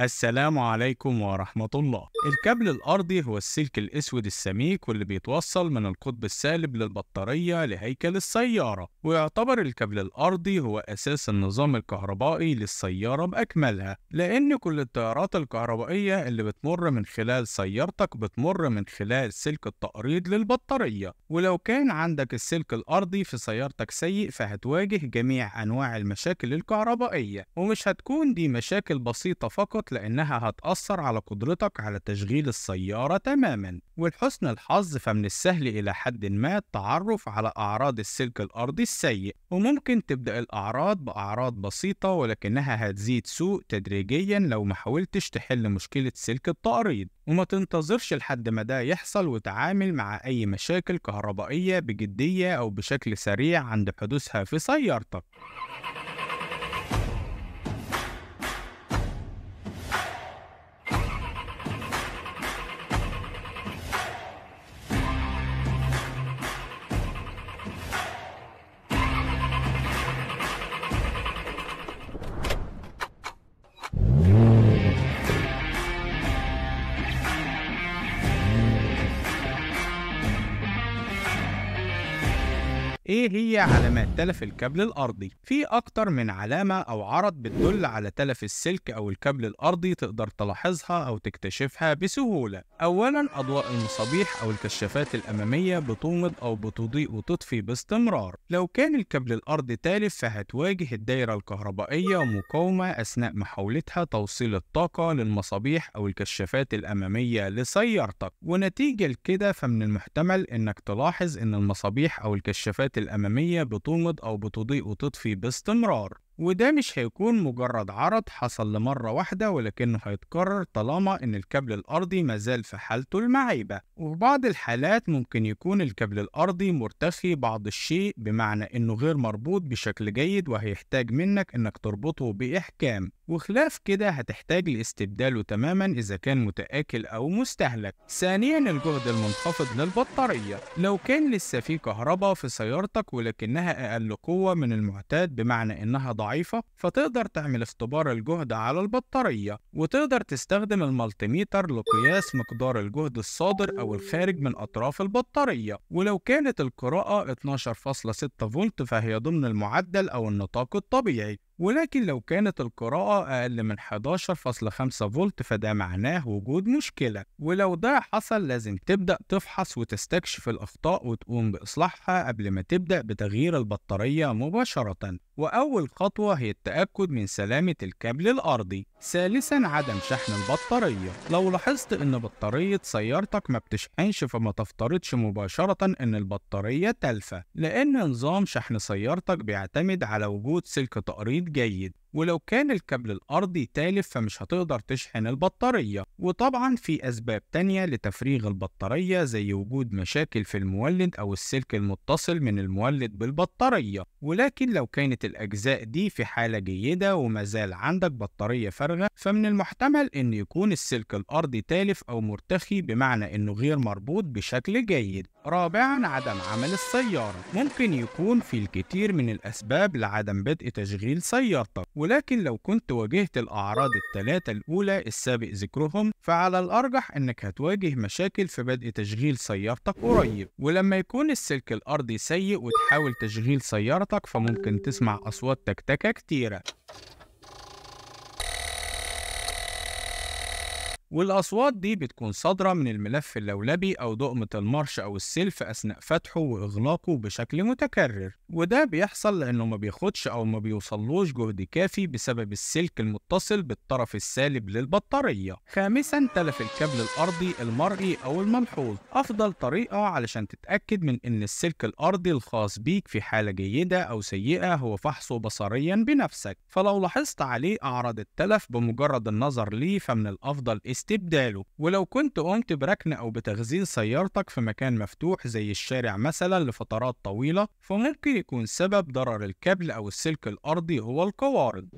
السلام عليكم ورحمة الله الكابل الأرضي هو السلك الأسود السميك واللي بيتوصل من القطب السالب للبطارية لهيكل السيارة ويعتبر الكابل الأرضي هو أساس النظام الكهربائي للسيارة بأكملها لأن كل التيارات الكهربائية اللي بتمر من خلال سيارتك بتمر من خلال سلك التقريض للبطارية ولو كان عندك السلك الأرضي في سيارتك سيء فهتواجه جميع أنواع المشاكل الكهربائية ومش هتكون دي مشاكل بسيطة فقط لأنها هتأثر على قدرتك على تشغيل السيارة تماما ولحسن الحظ فمن السهل إلى حد ما التعرف على أعراض السلك الأرضي السيء وممكن تبدأ الأعراض بأعراض بسيطة ولكنها هتزيد سوء تدريجيا لو ما حاولتش تحل مشكلة سلك التأريض وما تنتظرش لحد ما ده يحصل وتعامل مع أي مشاكل كهربائية بجدية أو بشكل سريع عند حدوثها في سيارتك ايه هي علامات تلف الكابل الارضي في اكتر من علامه او عرض بتدل على تلف السلك او الكابل الارضي تقدر تلاحظها او تكتشفها بسهوله اولا اضواء المصابيح او الكشافات الاماميه بتومض او بتضيء وتطفي باستمرار لو كان الكابل الارضي تالف فهتواجه الدائره الكهربائيه مقاومه اثناء محاولتها توصيل الطاقه للمصابيح او الكشافات الاماميه لسيارتك ونتيجه لكده فمن المحتمل انك تلاحظ ان المصابيح او الكشافات الأمامية بتومض أو بتضيء وتطفي باستمرار وده مش هيكون مجرد عرض حصل لمرة واحدة ولكنه هيتكرر طالما إن الكابل الأرضي مازال في حالته المعيبة وفي بعض الحالات ممكن يكون الكابل الأرضي مرتخي بعض الشيء بمعنى إنه غير مربوط بشكل جيد وهيحتاج منك إنك تربطه بإحكام وخلاف كده هتحتاج لاستبداله تماما إذا كان متآكل أو مستهلك. ثانيا الجهد المنخفض للبطارية لو كان لسه في كهرباء في سيارتك ولكنها أقل قوة من المعتاد بمعنى إنها ضعيفة فتقدر تعمل اختبار الجهد على البطارية وتقدر تستخدم الملتيميتر لقياس مقدار الجهد الصادر أو الخارج من أطراف البطارية ولو كانت القراءة 12.6 فولت فهي ضمن المعدل أو النطاق الطبيعي ولكن لو كانت القراءة أقل من 11.5 فولت فده معناه وجود مشكلة ولو ده حصل لازم تبدأ تفحص وتستكشف الأخطاء وتقوم بإصلاحها قبل ما تبدأ بتغيير البطارية مباشرة وأول خطوة هي التأكد من سلامة الكابل الأرضي. ثالثا عدم شحن البطارية. لو لاحظت إن بطارية سيارتك ما بتشحنش فما تفترضش مباشرة إن البطارية تلفى، لأن نظام شحن سيارتك بيعتمد على وجود سلك تقريض جيد. ولو كان الكابل الأرضي تالف فمش هتقدر تشحن البطارية وطبعا في أسباب تانية لتفريغ البطارية زي وجود مشاكل في المولد أو السلك المتصل من المولد بالبطارية ولكن لو كانت الأجزاء دي في حالة جيدة ومازال عندك بطارية فارغة فمن المحتمل أن يكون السلك الأرضي تالف أو مرتخي بمعنى أنه غير مربوط بشكل جيد رابعا عدم عمل السيارة ممكن يكون في الكثير من الأسباب لعدم بدء تشغيل سيارتك ولكن لو كنت واجهت الأعراض الثلاثة الأولى السابق ذكرهم فعلى الأرجح إنك هتواجه مشاكل في بدء تشغيل سيارتك قريب ولما يكون السلك الأرضي سيء وتحاول تشغيل سيارتك فممكن تسمع أصوات تكتكة كتيرة والأصوات دي بتكون صادرة من الملف اللولبي أو دقمة المرش أو السلف أثناء فتحه وإغلاقه بشكل متكرر وده بيحصل لأنه ما بياخدش أو ما بيوصلوش جهد كافي بسبب السلك المتصل بالطرف السالب للبطارية خامسا تلف الكابل الأرضي المرئي أو الملحوظ أفضل طريقة علشان تتأكد من أن السلك الأرضي الخاص بيك في حالة جيدة أو سيئة هو فحصه بصريا بنفسك فلو لاحظت عليه أعراض التلف بمجرد النظر ليه فمن الأفضل استبداله ولو كنت قمت بركن أو بتخزين سيارتك في مكان مفتوح زي الشارع مثلا لفترات طويلة فممكن يكون سبب ضرر الكابل أو السلك الأرضي هو القوارض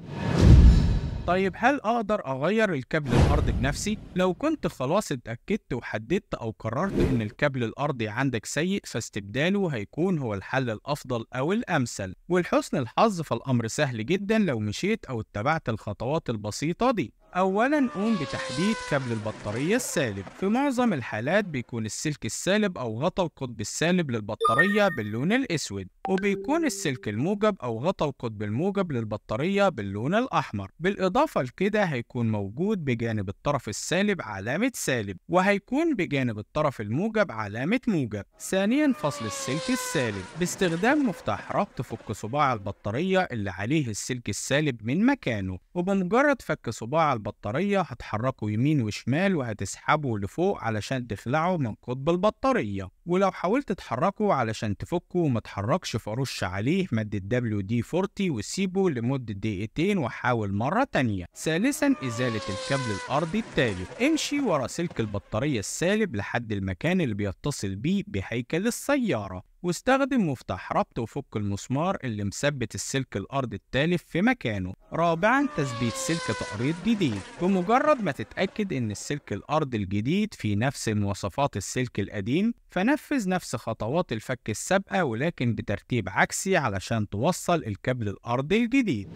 طيب هل اقدر اغير الكابل الارضي بنفسي لو كنت خلاص اتاكدت وحددت او قررت ان الكابل الارضي عندك سيء فاستبداله هيكون هو الحل الافضل او الامثل ولحسن الحظ فالامر سهل جدا لو مشيت او اتبعت الخطوات البسيطه دي أولا قوم بتحديد كابل البطارية السالب في معظم الحالات بيكون السلك السالب أو غطا القطب السالب للبطارية باللون الأسود وبيكون السلك الموجب أو غطا القطب الموجب للبطارية باللون الأحمر بالإضافة لكده هيكون موجود بجانب الطرف السالب علامة سالب وهيكون بجانب الطرف الموجب علامة موجب ثانيا فصل السلك السالب باستخدام مفتاح ربط فك صباع البطارية اللي عليه السلك السالب من مكانه وبمجرد فك صباع البطارية هتحركه يمين وشمال وهتسحبه لفوق علشان تخلعه من قطب البطارية ولو حاولت تحركه علشان تفكه وما تحركش فرش عليه مادة WD-40 وسيبه لمدة دقيقتين وحاول مرة تانية ثالثا إزالة الكابل الأرضي التالي امشي ورا سلك البطارية السالب لحد المكان اللي بيتصل بيه بهيكل السيارة واستخدم مفتاح ربط وفك المسمار اللي مثبت السلك الأرض التالف في مكانه رابعا تثبيت سلك تقريض جديد بمجرد ما تتأكد إن السلك الأرض الجديد في نفس مواصفات السلك القديم فنفذ نفس خطوات الفك السابقة ولكن بترتيب عكسي علشان توصل الكابل الأرضي الجديد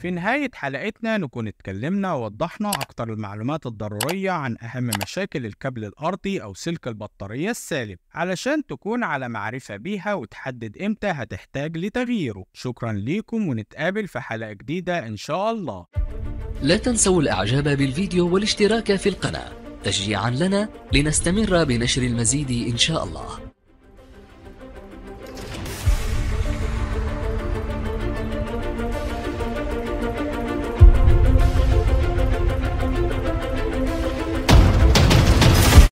في نهاية حلقتنا نكون اتكلمنا ووضحنا أكتر المعلومات الضرورية عن أهم مشاكل الكابل الأرضي أو سلك البطارية السالب علشان تكون على معرفة بيها وتحدد إمتى هتحتاج لتغييره شكرا ليكم ونتقابل في حلقة جديدة إن شاء الله لا تنسوا الإعجاب بالفيديو والاشتراك في القناة تشجيعا لنا لنستمر بنشر المزيد إن شاء الله